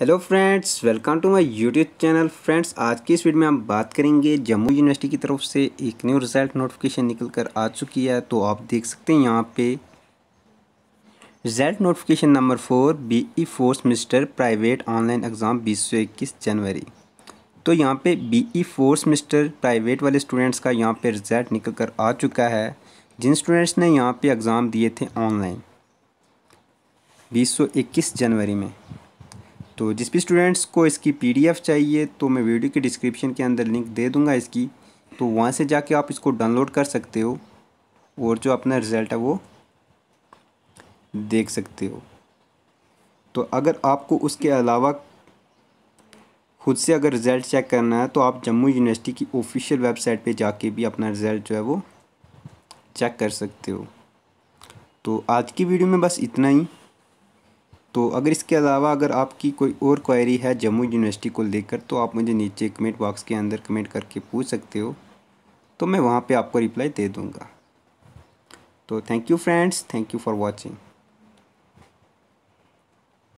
hello friends welcome to my YouTube channel friends आज की इस वीडियो में हम बात करेंगे जम्मू यूनिवर्सिटी की तरफ से एक न्यू रिज़ल्ट नोटिफिकेशन निकल कर आ चुकी है तो आप देख सकते हैं यहाँ पे result notification number four B E fourth mister private online exam बीस सौ इक्कीस जनवरी तो यहाँ B E fourth mister private वाले स्टूडेंट्स का यहाँ पर रिज़ल्ट निकल कर आ चुका है जिन स्टूडेंट्स ने यहाँ पर एग्ज़ाम दिए थे ऑनलाइन बीस जनवरी में तो जिस भी स्टूडेंट्स को इसकी पीडीएफ चाहिए तो मैं वीडियो के डिस्क्रिप्शन के अंदर लिंक दे दूंगा इसकी तो वहाँ से जाके आप इसको डाउनलोड कर सकते हो और जो अपना रिज़ल्ट है वो देख सकते हो तो अगर आपको उसके अलावा खुद से अगर रिज़ल्ट चेक करना है तो आप जम्मू यूनिवर्सिटी की ऑफिशियल वेबसाइट पे जाके भी अपना रिज़ल्ट जो है वो चेक कर सकते हो तो आज की वीडियो में बस इतना ही तो अगर इसके अलावा अगर आपकी कोई और क्वायरी है जम्मू यूनिवर्सिटी को लेकर तो आप मुझे नीचे कमेंट बॉक्स के अंदर कमेंट करके पूछ सकते हो तो मैं वहाँ पे आपको रिप्लाई दे दूँगा तो thank you friends thank you for watching